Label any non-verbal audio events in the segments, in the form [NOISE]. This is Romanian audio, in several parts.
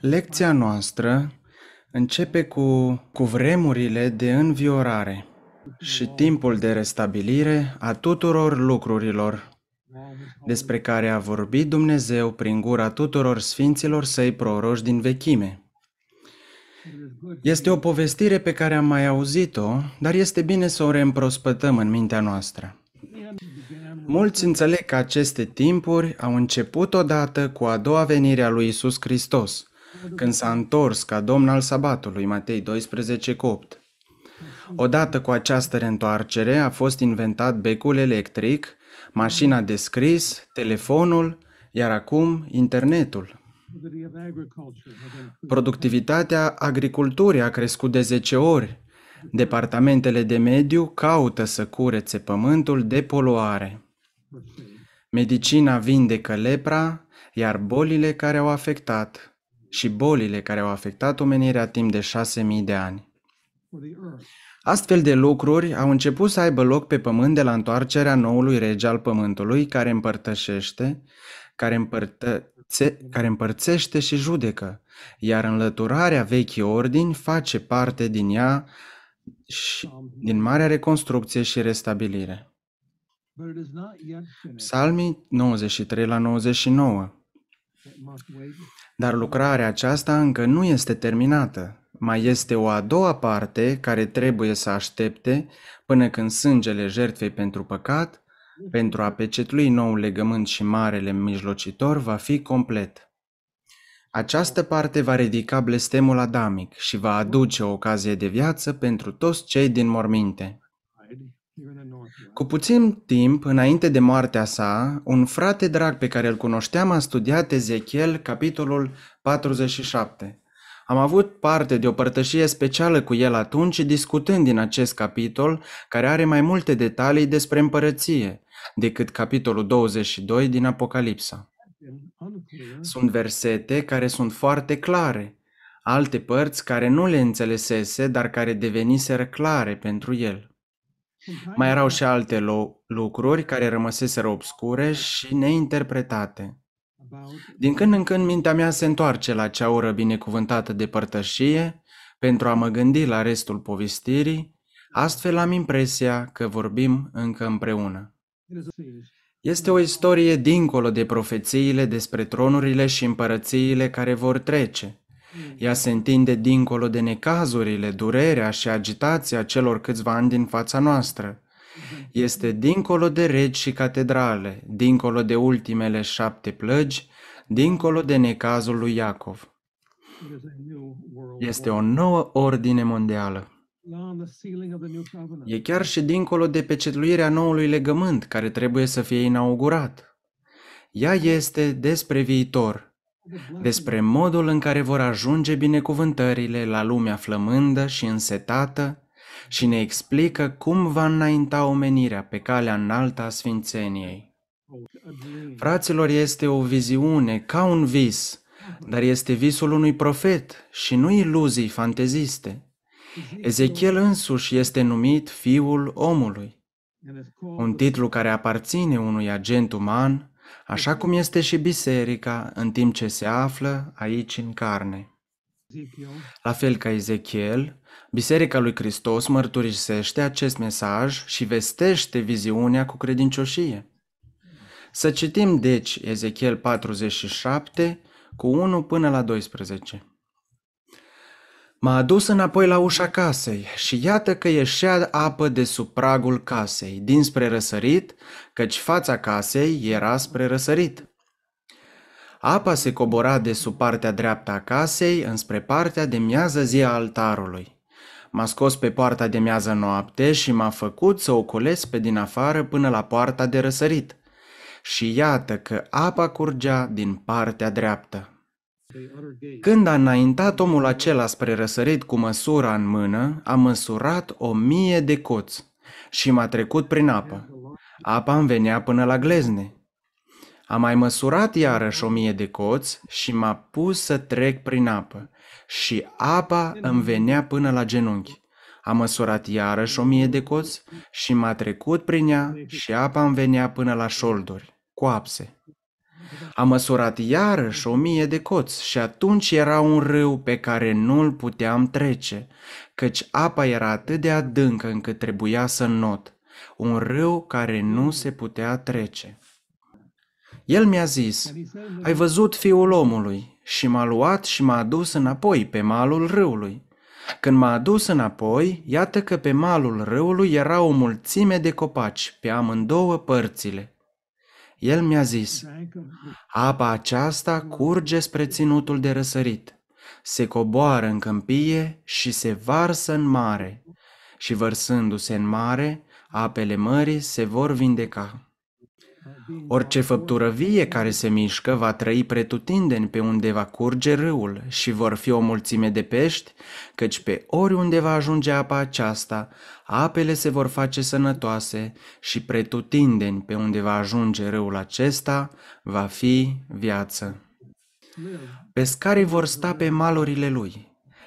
Lecția noastră începe cu, cu vremurile de înviorare și timpul de restabilire a tuturor lucrurilor despre care a vorbit Dumnezeu prin gura tuturor sfinților săi proroși din vechime. Este o povestire pe care am mai auzit-o, dar este bine să o reîmprospătăm în mintea noastră. Mulți înțeleg că aceste timpuri au început odată cu a doua venire a lui Isus Hristos, când s-a întors ca domn al sabatului, Matei 12 8. Odată cu această reîntoarcere a fost inventat becul electric, mașina de scris, telefonul, iar acum internetul. Productivitatea agriculturii a crescut de 10 ori. Departamentele de mediu caută să curețe pământul de poluare. Medicina vindecă lepra, iar bolile care au afectat și bolile care au afectat omenirea timp de mii de ani. Astfel de lucruri au început să aibă loc pe pământ de la întoarcerea noului rege al pământului care împărtășește, care, împărtățe, care împărțește și judecă, iar înlăturarea vechii ordini face parte din ea și din marea reconstrucție și restabilire. Psalmii 93 la 99. Dar lucrarea aceasta încă nu este terminată. Mai este o a doua parte care trebuie să aștepte până când sângele jertfei pentru păcat, pentru a pecetlui nou legământ și marele mijlocitor, va fi complet. Această parte va ridica blestemul adamic și va aduce o ocazie de viață pentru toți cei din morminte. Cu puțin timp înainte de moartea sa, un frate drag pe care îl cunoșteam a studiat Ezechiel, capitolul 47. Am avut parte de o părtășie specială cu el atunci, discutând din acest capitol, care are mai multe detalii despre împărăție decât capitolul 22 din Apocalipsa. Sunt versete care sunt foarte clare, alte părți care nu le înțelesese, dar care deveniseră clare pentru el. Mai erau da. și alte lucruri care rămăseseră obscure și neinterpretate. Din când în când mintea mea se întoarce la cea oră binecuvântată de părtășie pentru a mă gândi la restul povestirii, astfel am impresia că vorbim încă împreună. Este o istorie dincolo de profețiile despre tronurile și împărățiile care vor trece, Mm. Ea se întinde dincolo de necazurile, durerea și agitația celor câțiva ani din fața noastră. Mm-hmm. Este dincolo de regi și catedrale, dincolo de ultimele șapte plăgi, dincolo de necazul lui Iacov. Este o nouă ordine mondială. E chiar și dincolo de pecetluirea noului legământ care trebuie să fie inaugurat. Ea este despre viitor, despre modul în care vor ajunge binecuvântările la lumea flămândă și însetată și ne explică cum va înainta omenirea pe calea înaltă a Sfințeniei. Fraților, este o viziune ca un vis, dar este visul unui profet și nu iluzii fanteziste. Ezechiel însuși este numit Fiul Omului, un titlu care aparține unui agent uman așa cum este și biserica în timp ce se află aici în carne. La fel ca Ezechiel, Biserica lui Hristos mărturisește acest mesaj și vestește viziunea cu credincioșie. Să citim deci Ezechiel 47 cu 1 până la 12. M-a adus înapoi la ușa casei și iată că ieșea apă de sub pragul casei, dinspre răsărit, căci fața casei era spre răsărit. Apa se cobora de sub partea dreaptă a casei înspre partea de miază zi a altarului. M-a scos pe poarta de miază noapte și m-a făcut să o pe din afară până la poarta de răsărit. Și iată că apa curgea din partea dreaptă. Când a înaintat omul acela spre răsărit cu măsura în mână, a măsurat o mie de coți și m-a trecut prin apă. Apa îmi venea până la glezne. A mai măsurat iarăși o mie de coți și m-a pus să trec prin apă și apa îmi venea până la genunchi. A măsurat iarăși o mie de coți și m-a trecut prin ea și apa îmi venea până la șolduri, coapse. A măsurat iarăși o mie de coți și atunci era un râu pe care nu-l puteam trece, căci apa era atât de adâncă încât trebuia să not, un râu care nu se putea trece. El mi-a zis, ai văzut fiul omului și m-a luat și m-a adus înapoi pe malul râului. Când m-a adus înapoi, iată că pe malul râului era o mulțime de copaci pe amândouă părțile. El mi-a zis, apa aceasta curge spre ținutul de răsărit, se coboară în câmpie și se varsă în mare, și vărsându-se în mare, apele mării se vor vindeca. Orice făptură vie care se mișcă va trăi pretutindeni pe unde va curge râul și vor fi o mulțime de pești, căci pe oriunde va ajunge apa aceasta, apele se vor face sănătoase și pretutindeni pe unde va ajunge râul acesta, va fi viață. Pescarii vor sta pe malurile lui,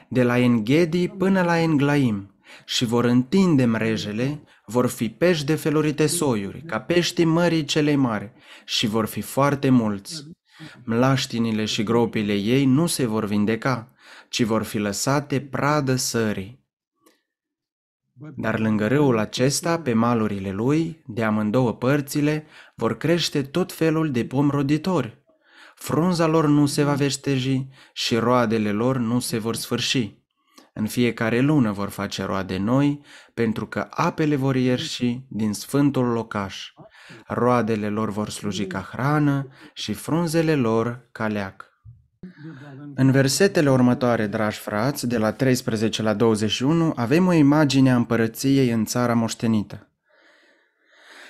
de la Enghedi până la Englaim, și vor întinde mrejele, vor fi pești de felurite soiuri, ca peștii mării cele mari, și vor fi foarte mulți. Mlaștinile și gropile ei nu se vor vindeca, ci vor fi lăsate pradă sării. Dar lângă râul acesta, pe malurile lui, de amândouă părțile, vor crește tot felul de pom roditori. Frunza lor nu se va veșteji și roadele lor nu se vor sfârși. În fiecare lună vor face roade noi, pentru că apele vor ierși din sfântul locaș. Roadele lor vor sluji ca hrană și frunzele lor ca leac. În versetele următoare, dragi frați, de la 13 la 21, avem o imagine a împărăției în țara moștenită.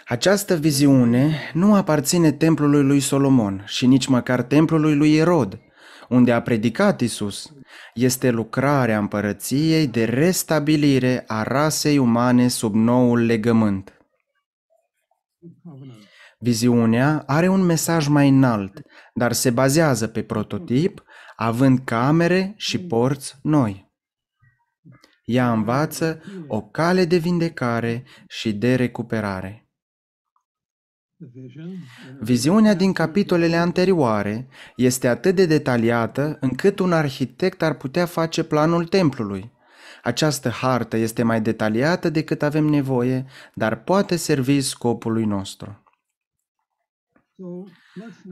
Această viziune nu aparține templului lui Solomon și nici măcar templului lui Erod, unde a predicat Isus. Este lucrarea împărăției de restabilire a rasei umane sub noul legământ. Viziunea are un mesaj mai înalt – dar se bazează pe prototip, având camere și porți noi. Ea învață o cale de vindecare și de recuperare. Viziunea din capitolele anterioare este atât de detaliată încât un arhitect ar putea face planul templului. Această hartă este mai detaliată decât avem nevoie, dar poate servi scopului nostru.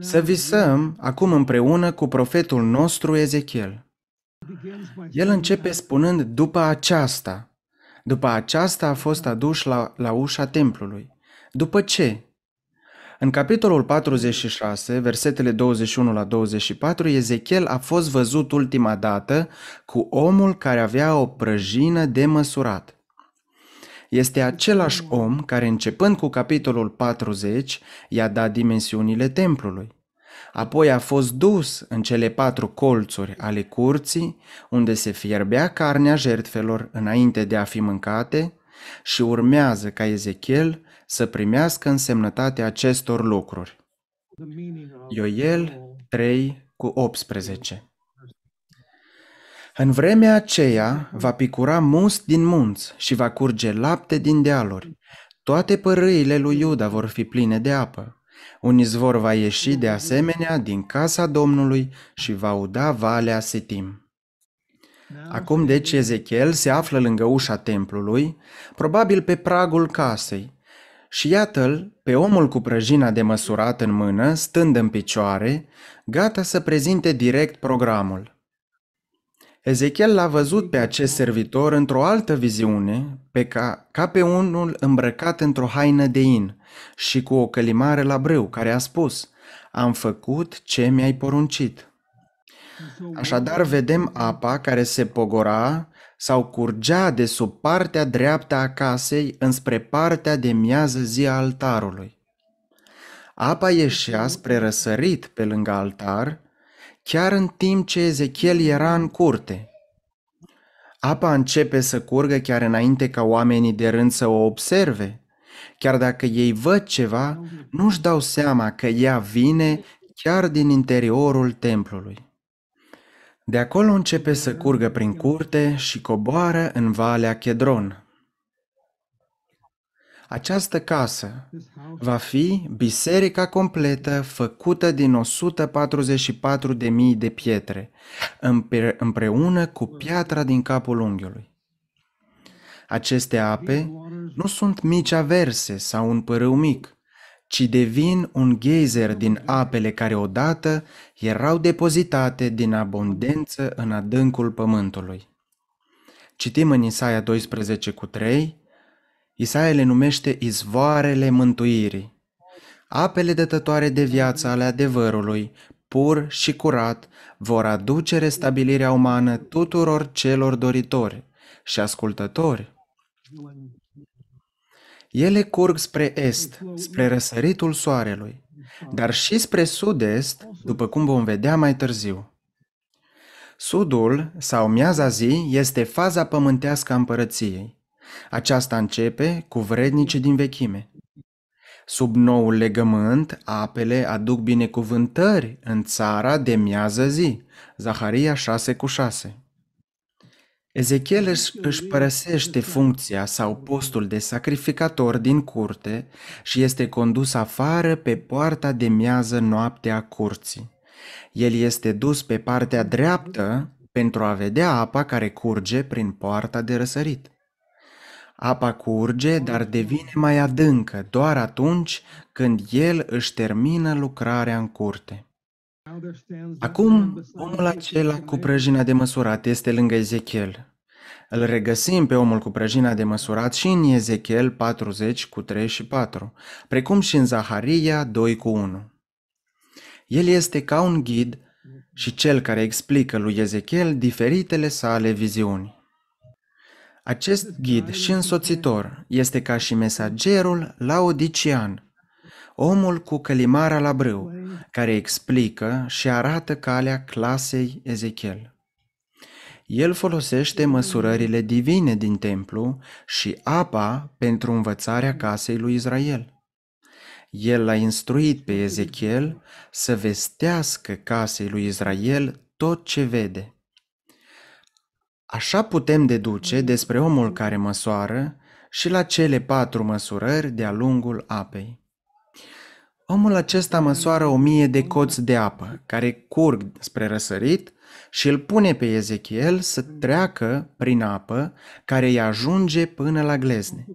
Să visăm acum împreună cu profetul nostru Ezechiel. El începe spunând după aceasta. După aceasta a fost adus la, la ușa templului. După ce? În capitolul 46, versetele 21 la 24, Ezechiel a fost văzut ultima dată cu omul care avea o prăjină de măsurat este același om care, începând cu capitolul 40, i-a dat dimensiunile templului. Apoi a fost dus în cele patru colțuri ale curții, unde se fierbea carnea jertfelor înainte de a fi mâncate, și urmează ca Ezechiel să primească însemnătatea acestor lucruri. Ioel 3 cu 18 în vremea aceea va picura must din munți și va curge lapte din dealuri. Toate părâile lui Iuda vor fi pline de apă. Un izvor va ieși de asemenea din casa Domnului și va uda valea Sitim. Acum deci Ezechiel se află lângă ușa templului, probabil pe pragul casei, și iată-l pe omul cu prăjina de măsurat în mână, stând în picioare, gata să prezinte direct programul. Ezechiel l-a văzut pe acest servitor într-o altă viziune, pe ca, ca pe unul îmbrăcat într-o haină de in și cu o călimare la brâu, care a spus, Am făcut ce mi-ai poruncit. Așadar vedem apa care se pogora sau curgea de sub partea dreaptă a casei înspre partea de miază zi a altarului. Apa ieșea spre răsărit pe lângă altar, chiar în timp ce Ezechiel era în curte. Apa începe să curgă chiar înainte ca oamenii de rând să o observe. Chiar dacă ei văd ceva, nu-și dau seama că ea vine chiar din interiorul templului. De acolo începe să curgă prin curte și coboară în Valea Chedron. Această casă va fi biserica completă făcută din 144.000 de pietre, împreună cu piatra din capul unghiului. Aceste ape nu sunt mici averse sau un părâu mic, ci devin un geyser din apele care odată erau depozitate din abundență în adâncul pământului. Citim în Isaia 12 cu 3, Isaia le numește izvoarele mântuirii. Apele dătătoare de viață ale adevărului, pur și curat, vor aduce restabilirea umană tuturor celor doritori și ascultători. Ele curg spre est, spre răsăritul soarelui, dar și spre sud-est, după cum vom vedea mai târziu. Sudul sau miaza zi este faza pământească a împărăției. Aceasta începe cu vrednice din vechime. Sub noul legământ, apele aduc binecuvântări în țara de miază zi. Zaharia 6 cu 6. Ezechiel își, părăsește funcția sau postul de sacrificator din curte și este condus afară pe poarta de miază noapte a curții. El este dus pe partea dreaptă pentru a vedea apa care curge prin poarta de răsărit. Apa curge, dar devine mai adâncă doar atunci când el își termină lucrarea în curte. Acum, omul acela cu prăjina de măsurat este lângă Ezechiel. Îl regăsim pe omul cu prăjina de măsurat și în Ezechiel 40 cu 3 și 4, precum și în Zaharia 2 cu 1. El este ca un ghid și cel care explică lui Ezechiel diferitele sale viziuni. Acest ghid și însoțitor este ca și mesagerul laodician, omul cu călimara la brâu, care explică și arată calea clasei Ezechiel. El folosește măsurările divine din templu și apa pentru învățarea casei lui Israel. El l-a instruit pe Ezechiel să vestească casei lui Israel tot ce vede. Așa putem deduce despre omul care măsoară și la cele patru măsurări de-a lungul apei. Omul acesta măsoară o mie de coți de apă care curg spre răsărit și îl pune pe Ezechiel să treacă prin apă care îi ajunge până la glezne.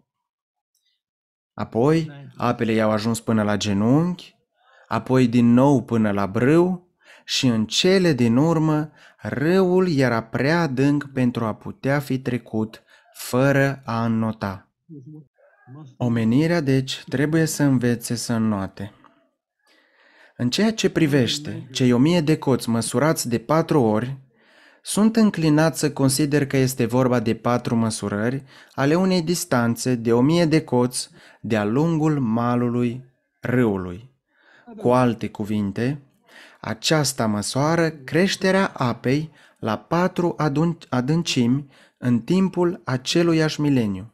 Apoi apele i-au ajuns până la genunchi, apoi din nou până la brâu și în cele din urmă Râul era prea adânc pentru a putea fi trecut fără a înnota. Omenirea, deci, trebuie să învețe să înnoate. În ceea ce privește cei o mie de coți măsurați de patru ori, sunt înclinat să consider că este vorba de patru măsurări ale unei distanțe de o mie de coți de-a lungul malului râului. Cu alte cuvinte, aceasta măsoară creșterea apei la patru adâncimi în timpul aceluiași mileniu.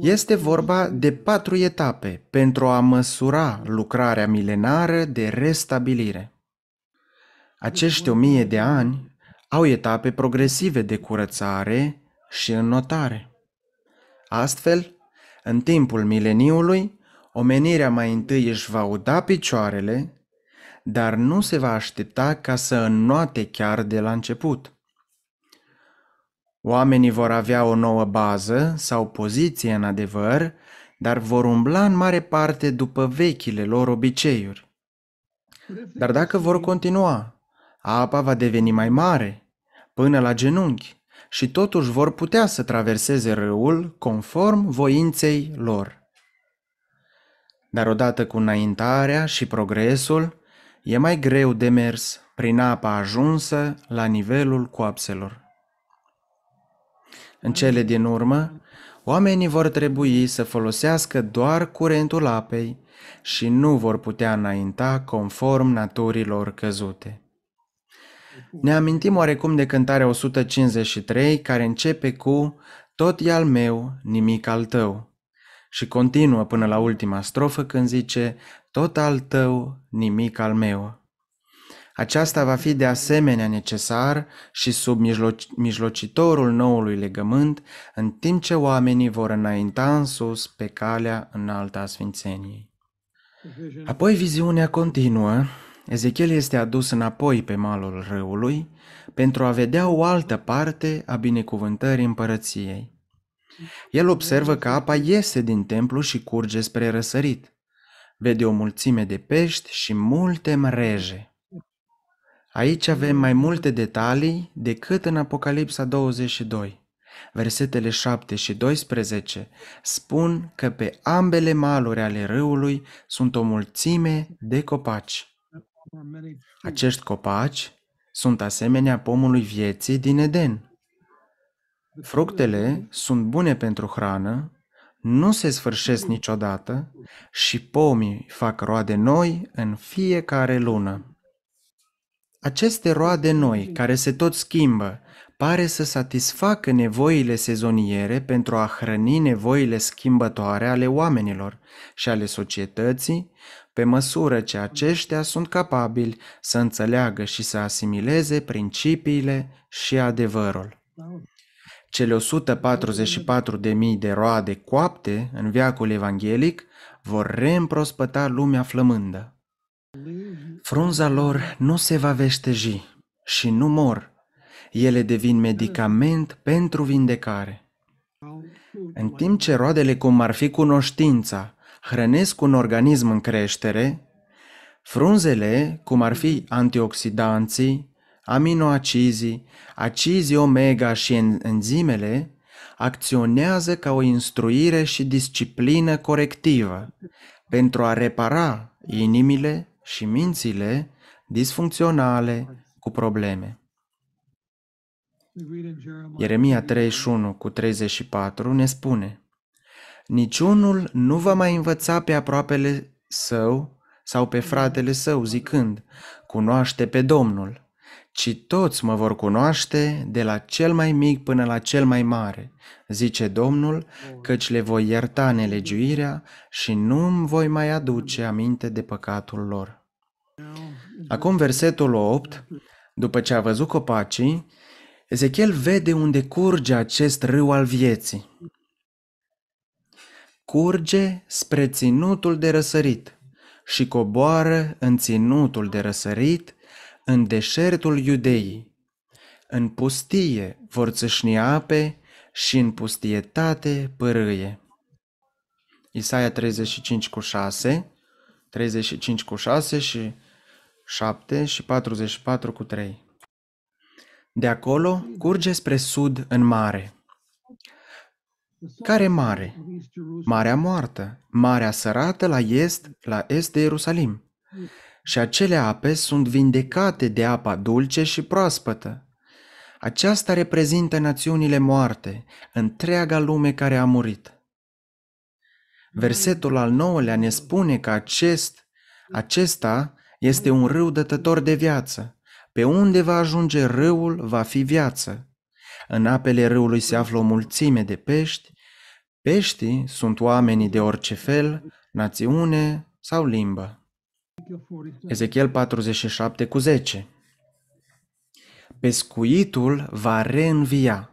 Este vorba de patru etape pentru a măsura lucrarea milenară de restabilire. Acești o mie de ani au etape progresive de curățare și înnotare. Astfel, în timpul mileniului, omenirea mai întâi își va uda picioarele, dar nu se va aștepta ca să înnoate chiar de la început. Oamenii vor avea o nouă bază sau poziție în adevăr, dar vor umbla în mare parte după vechile lor obiceiuri. Dar dacă vor continua, apa va deveni mai mare, până la genunchi, și totuși vor putea să traverseze râul conform voinței lor. Dar odată cu înaintarea și progresul, e mai greu de mers prin apa ajunsă la nivelul coapselor. În cele din urmă, oamenii vor trebui să folosească doar curentul apei și nu vor putea înainta conform naturilor căzute. Ne amintim oarecum de cântarea 153 care începe cu Tot e al meu, nimic al tău și continuă până la ultima strofă când zice tot al tău, nimic al meu. Aceasta va fi de asemenea necesar și sub mijloc- mijlocitorul noului legământ, în timp ce oamenii vor înainta în sus pe calea înaltă a Sfințeniei. Apoi viziunea continuă, Ezechiel este adus înapoi pe malul râului pentru a vedea o altă parte a binecuvântării împărăției. El observă că apa iese din templu și curge spre răsărit. Vede o mulțime de pești și multe mreje. Aici avem mai multe detalii decât în Apocalipsa 22. Versetele 7 și 12 spun că pe ambele maluri ale râului sunt o mulțime de copaci. Acești copaci sunt asemenea pomului vieții din Eden. Fructele sunt bune pentru hrană, nu se sfârșesc niciodată și pomii fac roade noi în fiecare lună. Aceste roade noi, care se tot schimbă, pare să satisfacă nevoile sezoniere pentru a hrăni nevoile schimbătoare ale oamenilor și ale societății, pe măsură ce aceștia sunt capabili să înțeleagă și să asimileze principiile și adevărul. Cele 144.000 de roade coapte în viacul evanghelic vor reîmprospăta lumea flămândă. Frunza lor nu se va veșteji și nu mor. Ele devin medicament pentru vindecare. În timp ce roadele cum ar fi cunoștința hrănesc un organism în creștere, frunzele, cum ar fi antioxidanții, aminoacizii, acizii omega și enzimele acționează ca o instruire și disciplină corectivă pentru a repara inimile și mințile disfuncționale cu probleme. Ieremia 31 cu 34 ne spune Niciunul nu va mai învăța pe aproapele său sau pe fratele său zicând, cunoaște pe Domnul, ci toți mă vor cunoaște de la cel mai mic până la cel mai mare, zice Domnul, căci le voi ierta nelegiuirea și nu îmi voi mai aduce aminte de păcatul lor. Acum versetul 8, după ce a văzut copacii, Ezechiel vede unde curge acest râu al vieții. Curge spre ținutul de răsărit și coboară în ținutul de răsărit în deșertul Iudeii. În pustie vor țâșni ape și în pustietate părâie. Isaia 35 cu 6, 35 cu 6 și 7 și 44 cu 3. De acolo curge spre sud în mare. Care mare? Marea moartă, marea sărată la est, la est de Ierusalim și acele ape sunt vindecate de apa dulce și proaspătă. Aceasta reprezintă națiunile moarte, întreaga lume care a murit. Versetul al nouălea ne spune că acest, acesta este un râu dătător de viață. Pe unde va ajunge râul, va fi viață. În apele râului se află o mulțime de pești. Peștii sunt oamenii de orice fel, națiune sau limbă. Ezechiel 47 cu 10. Pescuitul va reînvia.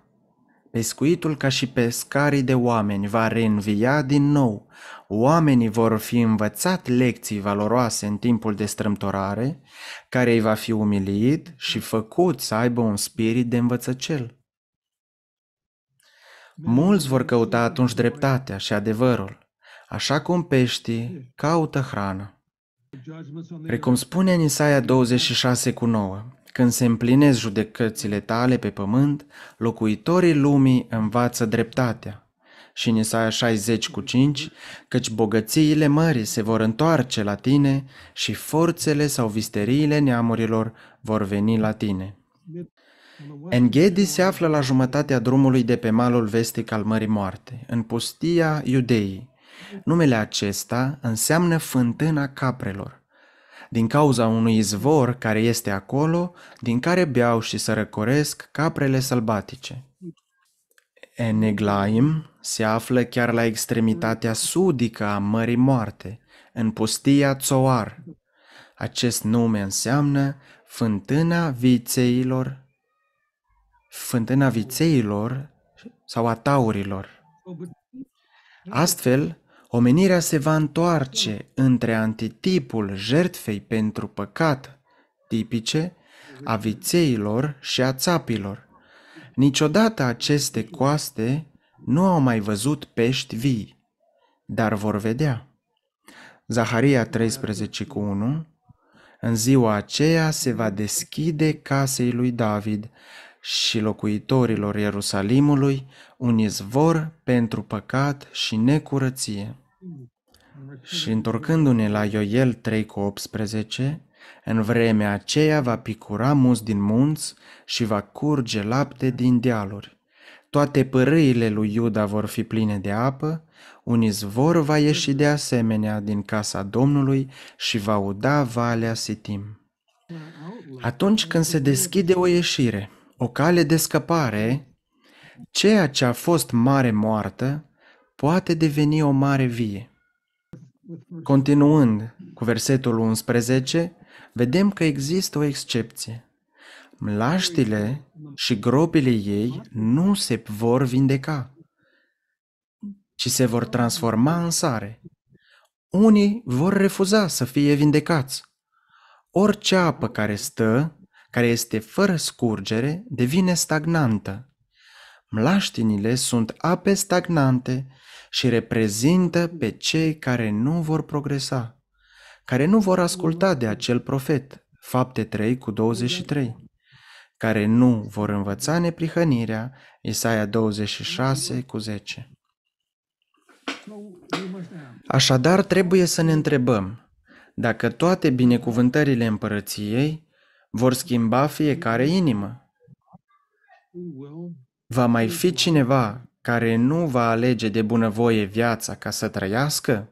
Pescuitul ca și pescarii de oameni va reînvia din nou. Oamenii vor fi învățat lecții valoroase în timpul de strâmtorare, care îi va fi umilit și făcut să aibă un spirit de învățăcel. Mulți vor căuta atunci dreptatea și adevărul, așa cum peștii caută hrană. Precum spune în Isaia 26 cu 9, când se împlinesc judecățile tale pe pământ, locuitorii lumii învață dreptatea. Și în Isaia 60 cu 5, căci bogățiile mării se vor întoarce la tine și forțele sau visteriile neamurilor vor veni la tine. Engedi se află la jumătatea drumului de pe malul vestic al Mării Moarte, în pustia Iudeii, Numele acesta înseamnă fântâna caprelor, din cauza unui izvor care este acolo, din care beau și să răcoresc caprele sălbatice. Eneglaim se află chiar la extremitatea sudică a Mării Moarte, în pustia Tsoar. Acest nume înseamnă fântâna vițeilor, fântâna vițeilor sau a taurilor. Astfel, omenirea se va întoarce între antitipul jertfei pentru păcat tipice a vițeilor și a țapilor. Niciodată aceste coaste nu au mai văzut pești vii, dar vor vedea. Zaharia 13 cu 1 În ziua aceea se va deschide casei lui David și locuitorilor Ierusalimului un izvor pentru păcat și necurăție. Și întorcându-ne la Ioel 3 cu 18, în vremea aceea va picura mus din munți și va curge lapte din dealuri. Toate părâile lui Iuda vor fi pline de apă, un izvor va ieși de asemenea din casa Domnului și va uda valea Sitim. Atunci când se deschide o ieșire, o cale de scăpare, ceea ce a fost mare moartă, poate deveni o mare vie. Continuând cu versetul 11, vedem că există o excepție. Mlaștile și gropile ei nu se vor vindeca, ci se vor transforma în sare. Unii vor refuza să fie vindecați. Orice apă care stă, care este fără scurgere, devine stagnantă. Mlaștinile sunt ape stagnante și reprezintă pe cei care nu vor progresa, care nu vor asculta de acel profet, fapte 3 cu 23, care nu vor învăța neprihănirea, Isaia 26 cu 10. Așadar, trebuie să ne întrebăm dacă toate binecuvântările împărăției vor schimba fiecare inimă. Va mai fi cineva care nu va alege de bunăvoie viața ca să trăiască?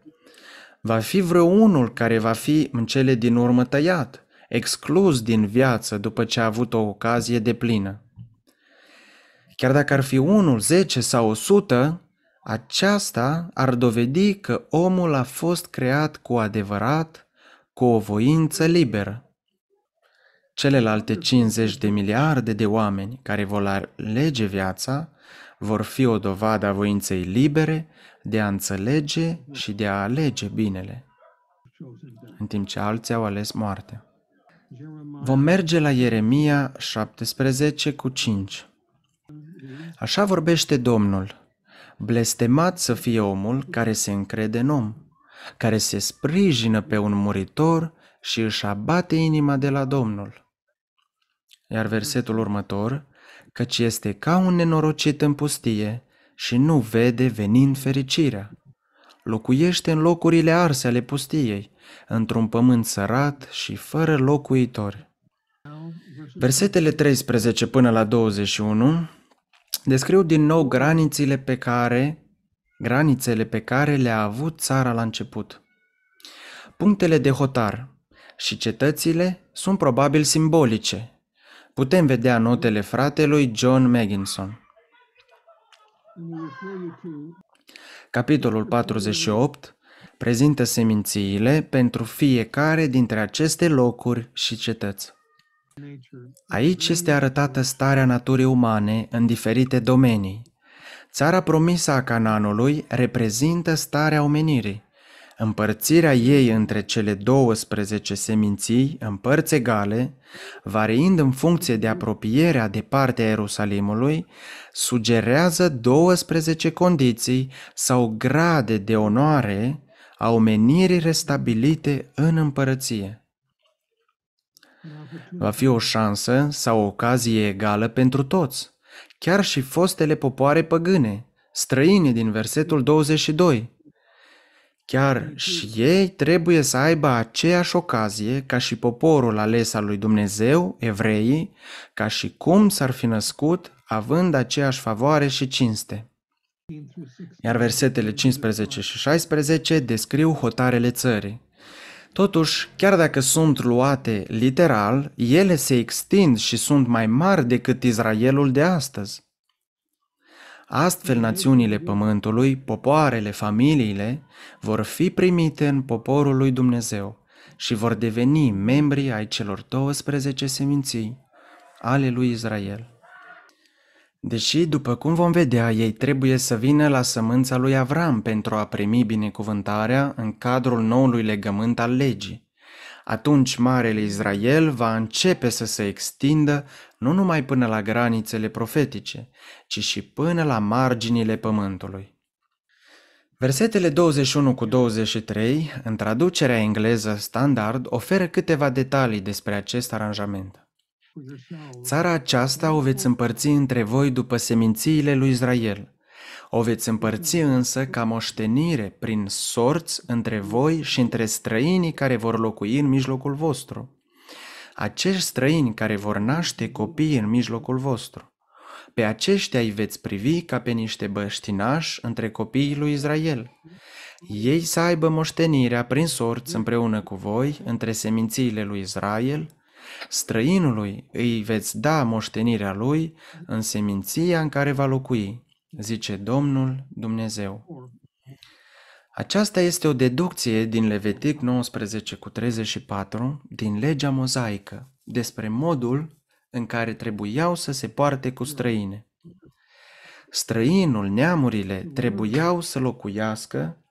Va fi vreunul care va fi în cele din urmă tăiat, exclus din viață după ce a avut o ocazie de plină. Chiar dacă ar fi unul, zece sau o sută, aceasta ar dovedi că omul a fost creat cu adevărat, cu o voință liberă. Celelalte 50 de miliarde de oameni care vor alege viața vor fi o dovadă a voinței libere de a înțelege și de a alege binele, în timp ce alții au ales moartea. Vom merge la Ieremia 17 cu 5. Așa vorbește Domnul. Blestemat să fie omul care se încrede în om, care se sprijină pe un muritor și își abate inima de la Domnul. Iar versetul următor căci este ca un nenorocit în pustie și nu vede venind fericirea. Locuiește în locurile arse ale pustiei, într-un pământ sărat și fără locuitori. Versetele 13 până la 21 descriu din nou granițele pe care granițele pe care le-a avut țara la început. Punctele de hotar și cetățile sunt probabil simbolice, Putem vedea notele fratelui John Megginson. Capitolul 48 prezintă semințiile pentru fiecare dintre aceste locuri și cetăți. Aici este arătată starea naturii umane în diferite domenii. Țara promisă a Cananului reprezintă starea omenirii. Împărțirea ei între cele 12 seminții în părți egale, variind în funcție de apropierea de partea Ierusalimului, sugerează 12 condiții sau grade de onoare a omenirii restabilite în împărăție. Va fi o șansă sau o ocazie egală pentru toți, chiar și fostele popoare păgâne, străine din versetul 22, Chiar mhm. și ei trebuie să aibă aceeași ocazie ca și poporul ales al lui Dumnezeu, evreii, ca și cum s-ar fi născut având aceeași favoare și cinste. Iar versetele 15 și 16 descriu hotarele țării. Totuși, chiar dacă sunt luate literal, ele se extind și sunt mai mari decât Israelul de astăzi. Astfel, națiunile pământului, popoarele, familiile vor fi primite în poporul lui Dumnezeu și vor deveni membri ai celor 12 seminții ale lui Israel. Deși, după cum vom vedea, ei trebuie să vină la sămânța lui Avram pentru a primi binecuvântarea în cadrul noului legământ al legii. Atunci Marele Israel va începe să se extindă nu numai până la granițele profetice, ci și până la marginile pământului. Versetele 21 cu 23, în traducerea engleză standard, oferă câteva detalii despre acest aranjament. Țara aceasta o veți împărți între voi după semințiile lui Israel – o veți împărți însă ca moștenire prin sorți între voi și între străinii care vor locui în mijlocul vostru. Acești străini care vor naște copii în mijlocul vostru. Pe aceștia îi veți privi ca pe niște băștinași între copiii lui Israel. Ei să aibă moștenirea prin sorți împreună cu voi, între semințiile lui Israel, străinului îi veți da moștenirea lui în seminția în care va locui zice Domnul Dumnezeu. Aceasta este o deducție din Levitic 19 cu 34 din legea mozaică despre modul în care trebuiau să se poarte cu da. străine. Străinul, neamurile, trebuiau să locuiască,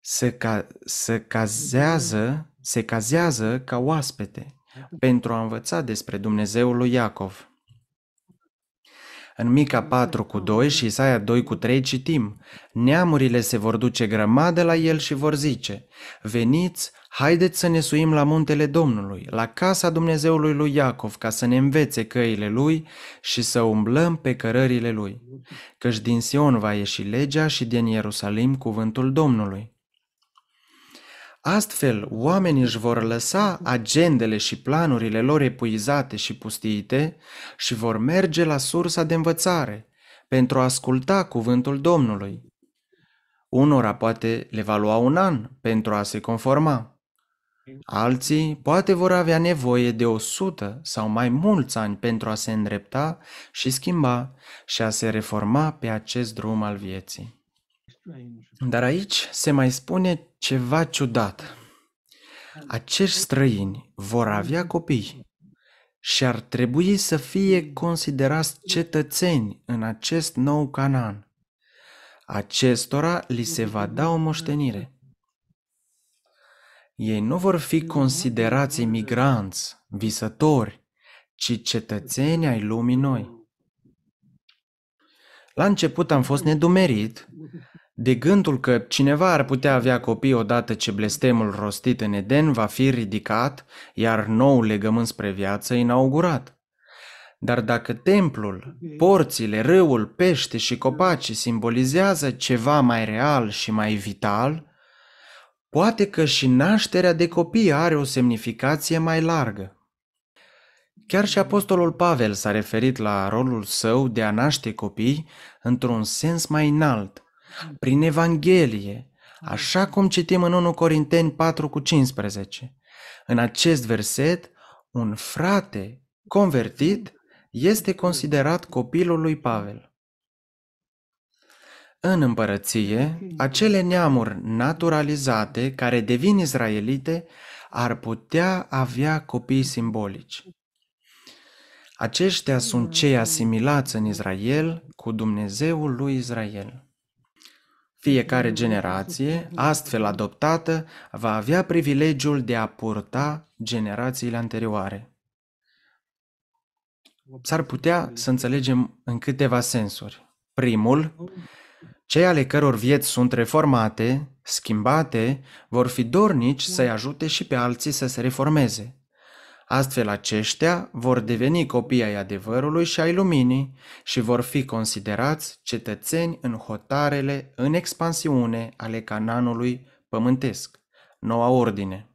să, ca, să cazează, se cazează ca oaspete, pentru a învăța despre Dumnezeul lui Iacov. În Mica 4 cu 2 și Isaia 2 cu 3 citim, Neamurile se vor duce grămadă la el și vor zice, Veniți, haideți să ne suim la muntele Domnului, la casa Dumnezeului lui Iacov, ca să ne învețe căile lui și să umblăm pe cărările lui. Căci din Sion va ieși legea și din Ierusalim cuvântul Domnului. Astfel, oamenii își vor lăsa agendele și planurile lor epuizate și pustiite și vor merge la sursa de învățare pentru a asculta cuvântul Domnului. Unora poate le va lua un an pentru a se conforma. Alții poate vor avea nevoie de o sută sau mai mulți ani pentru a se îndrepta și schimba și a se reforma pe acest drum al vieții. Dar aici se mai spune ceva ciudat. Acești străini vor avea copii și ar trebui să fie considerați cetățeni în acest nou Canaan. Acestora li se va da o moștenire. Ei nu vor fi considerați imigranți, visători, ci cetățeni ai lumii noi. La început am fost nedumerit, de gândul că cineva ar putea avea copii odată ce blestemul rostit în Eden va fi ridicat, iar nou legământ spre viață inaugurat. Dar dacă templul, porțile, râul, pește și copaci simbolizează ceva mai real și mai vital, poate că și nașterea de copii are o semnificație mai largă. Chiar și apostolul Pavel s-a referit la rolul său de a naște copii într-un sens mai înalt – prin Evanghelie, așa cum citim în 1 Corinteni 4 cu 15. În acest verset, un frate convertit este considerat copilul lui Pavel. În împărăție, acele neamuri naturalizate care devin israelite ar putea avea copii simbolici. Aceștia sunt cei asimilați în Israel cu Dumnezeul lui Israel. Fiecare generație, astfel adoptată, va avea privilegiul de a purta generațiile anterioare. S-ar putea să înțelegem în câteva sensuri. Primul, cei ale căror vieți sunt reformate, schimbate, vor fi dornici să-i ajute și pe alții să se reformeze. Astfel aceștia vor deveni copii ai adevărului și ai luminii și vor fi considerați cetățeni în hotarele în expansiune ale Cananului pământesc, noua ordine.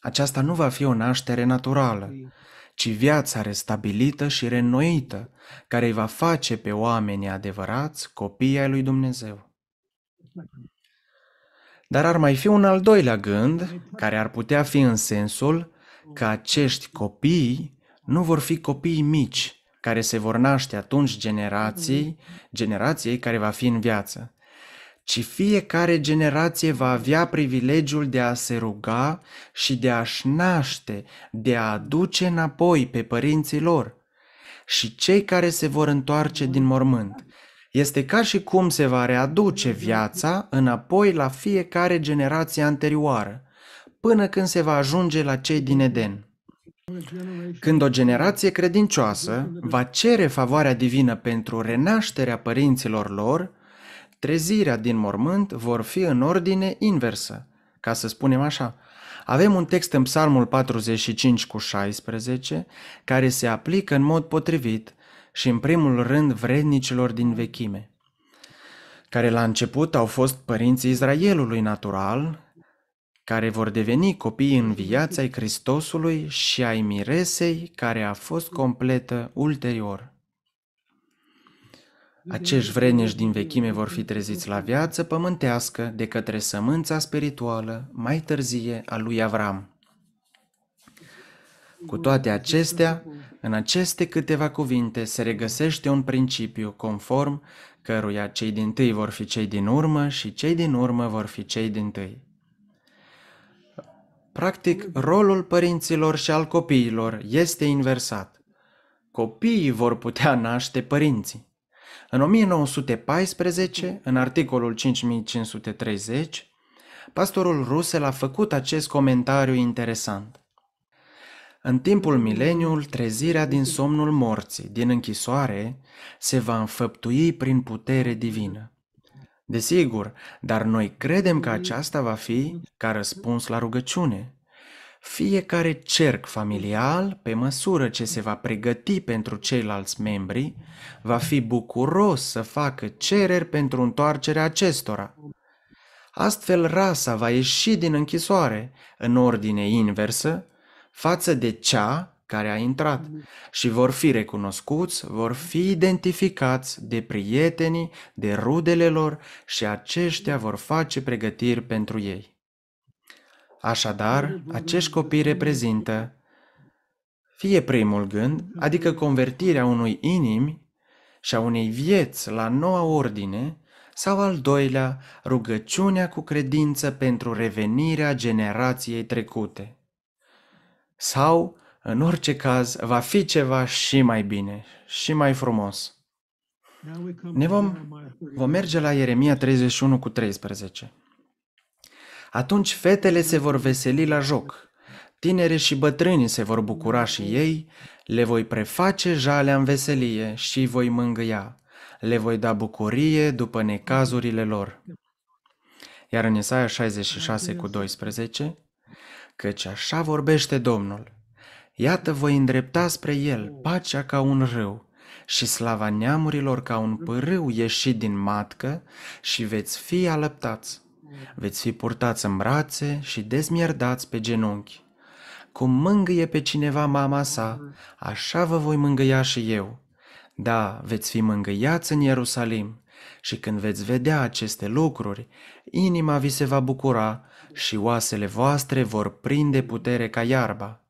Aceasta nu va fi o naștere naturală, ci viața restabilită și renoită, care îi va face pe oamenii adevărați copii ai lui Dumnezeu. Dar ar mai fi un al doilea gând, care ar putea fi în sensul că acești copii nu vor fi copii mici, care se vor naște atunci generații, generației care va fi în viață, ci fiecare generație va avea privilegiul de a se ruga și de a-și naște, de a aduce înapoi pe părinții lor. Și cei care se vor întoarce din mormânt este ca și cum se va readuce viața înapoi la fiecare generație anterioară, până când se va ajunge la cei din Eden. Când o generație credincioasă va cere favoarea divină pentru renașterea părinților lor, trezirea din mormânt vor fi în ordine inversă, ca să spunem așa. Avem un text în Psalmul 45 cu 16 care se aplică în mod potrivit și în primul rând vrednicilor din vechime, care la început au fost părinții Israelului natural, care vor deveni copii în viața ai Hristosului și ai miresei care a fost completă ulterior. Acești vrednici din vechime vor fi treziți la viață pământească de către sămânța spirituală mai târzie a lui Avram. Cu toate acestea, în aceste câteva cuvinte se regăsește un principiu conform căruia cei din tâi vor fi cei din urmă și cei din urmă vor fi cei din tâi. Practic, rolul părinților și al copiilor este inversat. Copiii vor putea [LAUGHS] naște părinții. În 1914, în articolul 5530, pastorul Rusel a făcut acest comentariu interesant. În timpul mileniul, trezirea din somnul morții, din închisoare, se va înfăptui prin putere divină. Desigur, dar noi credem că aceasta va fi ca răspuns la rugăciune. Fiecare cerc familial, pe măsură ce se va pregăti pentru ceilalți membri, va fi bucuros să facă cereri pentru întoarcerea acestora. Astfel, rasa va ieși din închisoare, în ordine inversă, față de cea care a intrat mhm. și vor fi recunoscuți, vor fi identificați de prietenii, de rudele lor și aceștia vor face pregătiri pentru ei. Așadar, acești copii reprezintă fie primul gând, mhm. adică convertirea unui inimi și a unei vieți la noua ordine, sau al doilea, rugăciunea cu credință pentru revenirea generației trecute. Sau, în orice caz, va fi ceva și mai bine, și mai frumos. Ne vom, vom merge la Ieremia 31 cu 13. Atunci fetele se vor veseli la joc, tinere și bătrâni se vor bucura și ei, le voi preface jalea în veselie și voi mângâia, le voi da bucurie după necazurile lor. Iar în Isaia 66 cu 12, căci așa vorbește Domnul. Iată voi îndrepta spre el pacea ca un râu și slava neamurilor ca un pârâu ieșit din matcă și veți fi alăptați. Veți fi purtați în brațe și dezmierdați pe genunchi. Cum mângâie pe cineva mama sa, așa vă voi mângâia și eu. Da, veți fi mângâiați în Ierusalim și când veți vedea aceste lucruri, inima vi se va bucura și oasele voastre vor prinde putere ca iarba.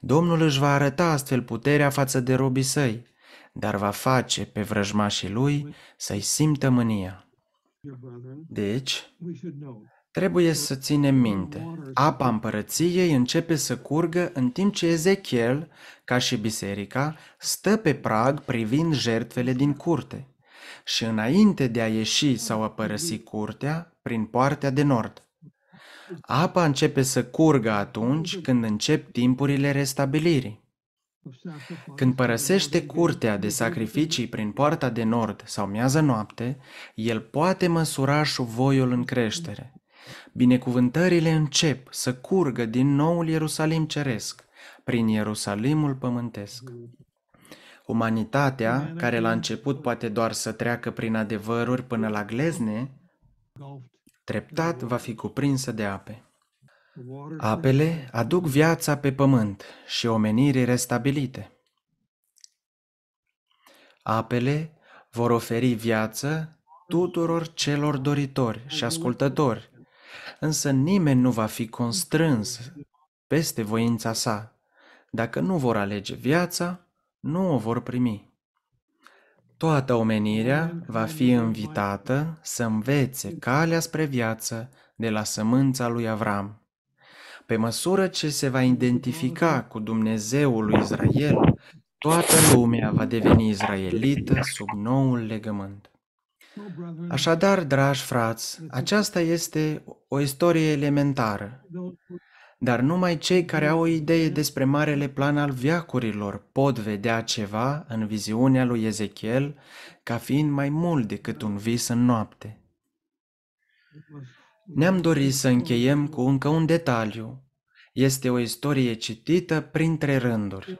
Domnul își va arăta astfel puterea față de robii săi, dar va face pe vrăjmașii lui să-i simtă mânia. Deci, trebuie să ținem minte, apa împărăției începe să curgă în timp ce Ezechiel, ca și biserica, stă pe prag privind jertfele din curte și înainte de a ieși sau a părăsi curtea prin poartea de nord. Apa începe să curgă atunci când încep timpurile restabilirii. Când părăsește curtea de sacrificii prin poarta de nord sau miază noapte, el poate măsura șuvoiul în creștere. Binecuvântările încep să curgă din noul Ierusalim ceresc, prin Ierusalimul pământesc. Umanitatea, care la început poate doar să treacă prin adevăruri până la glezne, treptat va fi cuprinsă de ape. Apele aduc viața pe pământ și omenirii restabilite. Apele vor oferi viață tuturor celor doritori și ascultători, însă nimeni nu va fi constrâns peste voința sa. Dacă nu vor alege viața, nu o vor primi toată omenirea va fi invitată să învețe calea spre viață de la sămânța lui Avram. Pe măsură ce se va identifica cu Dumnezeul lui Israel, toată lumea va deveni israelită sub noul legământ. Așadar, dragi frați, aceasta este o istorie elementară dar numai cei care mm. au o idee mm. despre marele plan al viacurilor pot vedea ceva în viziunea lui Ezechiel ca fiind mai mult decât un vis în noapte. Ne-am dorit să încheiem cu încă un detaliu. Este o istorie citită printre rânduri.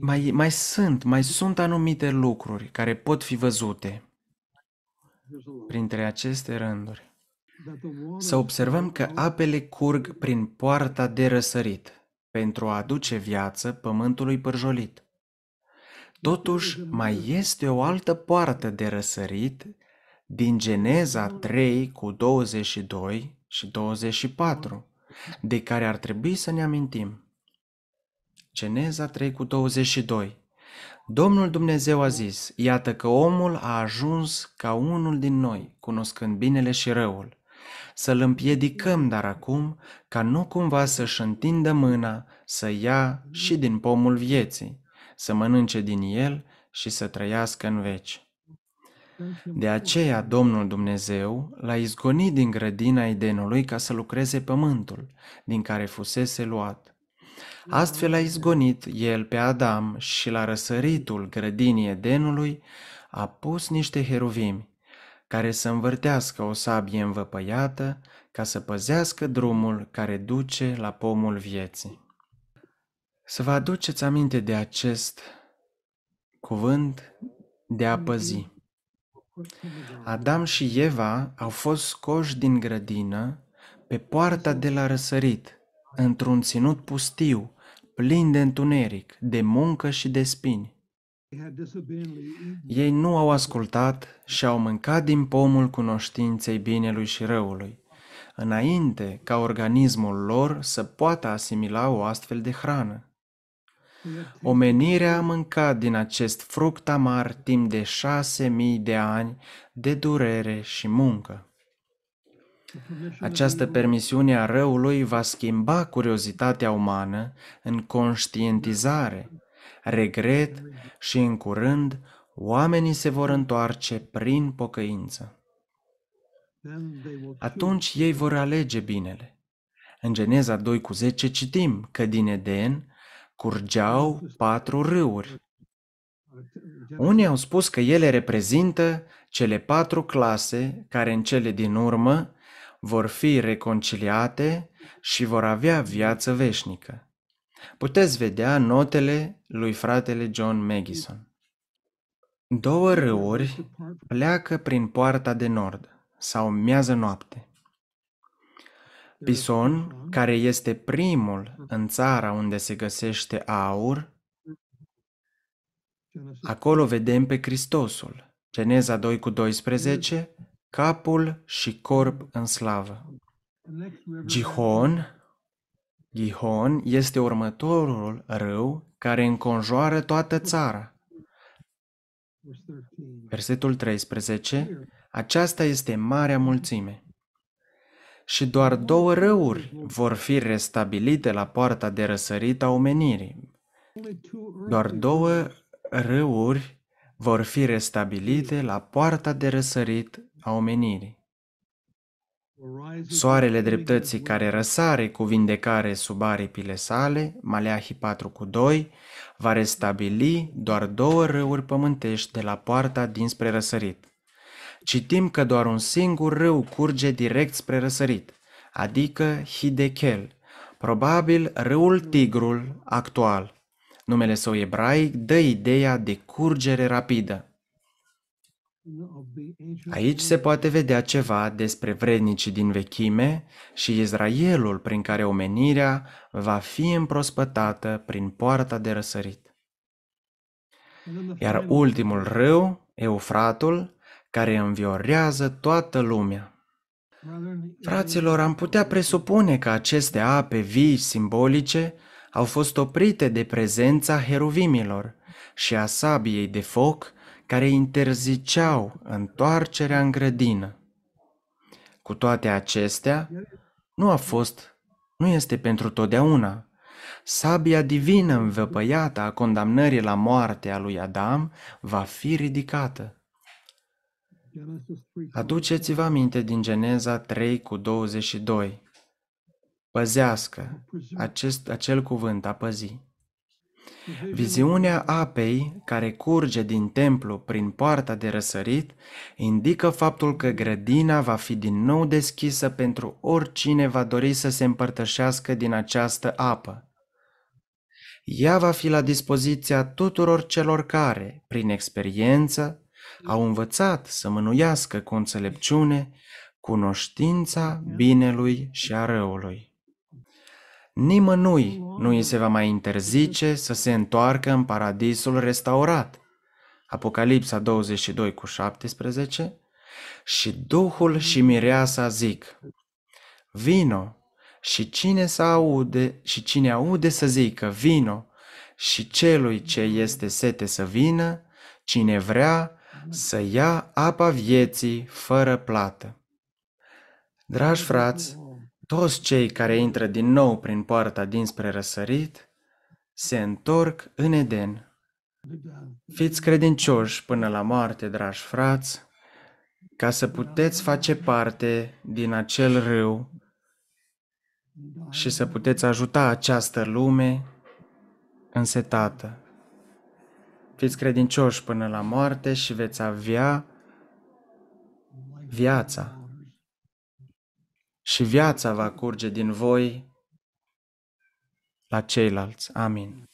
Mai, mai sunt, mai sunt anumite lucruri care pot fi văzute printre aceste rânduri. Să observăm că apele curg prin poarta de răsărit pentru a aduce viață pământului pârjolit. Totuși, mai este o altă poartă de răsărit din Geneza 3 cu 22 și 24, de care ar trebui să ne amintim. Geneza 3 cu 22 Domnul Dumnezeu a zis, iată că omul a ajuns ca unul din noi, cunoscând binele și răul să-l împiedicăm dar acum ca nu cumva să-și întindă mâna să ia și din pomul vieții, să mănânce din el și să trăiască în veci. De aceea Domnul Dumnezeu l-a izgonit din grădina Edenului ca să lucreze pământul, din care fusese luat. Astfel a izgonit el pe Adam și la răsăritul grădinii Edenului a pus niște heruvimi, care să învârtească o sabie învăpăiată ca să păzească drumul care duce la pomul vieții. Să vă aduceți aminte de acest cuvânt de a păzi. Adam și Eva au fost scoși din grădină pe poarta de la răsărit, într-un ținut pustiu, plin de întuneric, de muncă și de spini. Ei nu au ascultat și au mâncat din pomul cunoștinței binelui și răului, înainte ca organismul lor să poată asimila o astfel de hrană. Omenirea a mâncat din acest fruct amar timp de șase mii de ani de durere și muncă. Această permisiune a răului va schimba curiozitatea umană în conștientizare regret și în curând oamenii se vor întoarce prin pocăință. Atunci ei vor alege binele. În Geneza 2 cu 10 citim că din Eden curgeau patru râuri. Unii au spus că ele reprezintă cele patru clase care în cele din urmă vor fi reconciliate și vor avea viață veșnică. Puteți vedea notele lui fratele John Magison. Două râuri pleacă prin poarta de nord sau miază noapte. Bison, care este primul în țara unde se găsește aur, acolo vedem pe Hristosul, Geneza 2 cu 12, capul și corp în slavă. Gihon, Gihon este următorul râu care înconjoară toată țara. Versetul 13. Aceasta este marea mulțime. Și doar două râuri vor fi restabilite la poarta de răsărit a omenirii. Doar două râuri vor fi restabilite la poarta de răsărit a omenirii. Soarele dreptății care răsare cu vindecare sub aripile sale, Maleahi 4 cu 2, va restabili doar două râuri pământești de la poarta dinspre răsărit. Citim că doar un singur râu curge direct spre răsărit, adică Hidekel, probabil râul Tigrul actual. Numele său ebraic dă ideea de curgere rapidă. Aici se poate vedea ceva despre vrednicii din vechime și Israelul prin care omenirea va fi împrospătată prin poarta de răsărit. Iar ultimul râu, Eufratul, care înviorează toată lumea. Fraților, am putea presupune că aceste ape vii simbolice au fost oprite de prezența heruvimilor și a sabiei de foc care interziceau întoarcerea în grădină. Cu toate acestea, nu a fost, nu este pentru totdeauna. Sabia divină învăpăiată a condamnării la moarte a lui Adam va fi ridicată. Aduceți-vă aminte din Geneza 3 cu 22. Păzească, acest, acel cuvânt a păzi. Viziunea apei care curge din templu prin poarta de răsărit indică faptul că grădina va fi din nou deschisă pentru oricine va dori să se împărtășească din această apă. Ea va fi la dispoziția tuturor celor care, prin experiență, au învățat să mânuiască cu înțelepciune cunoștința binelui și a răului. Nimănui nu îi se va mai interzice să se întoarcă în paradisul restaurat. Apocalipsa 22 cu 17 și Duhul și Mireasa zic, vino și cine să aude și cine aude să zică vino și celui ce este sete să vină, cine vrea să ia apa vieții fără plată. Dragi frați, toți cei care intră din nou prin poarta dinspre răsărit se întorc în Eden. Fiți credincioși până la moarte, dragi frați, ca să puteți face parte din acel râu și să puteți ajuta această lume însetată. Fiți credincioși până la moarte și veți avea viața și viața va curge din voi la ceilalți. Amin.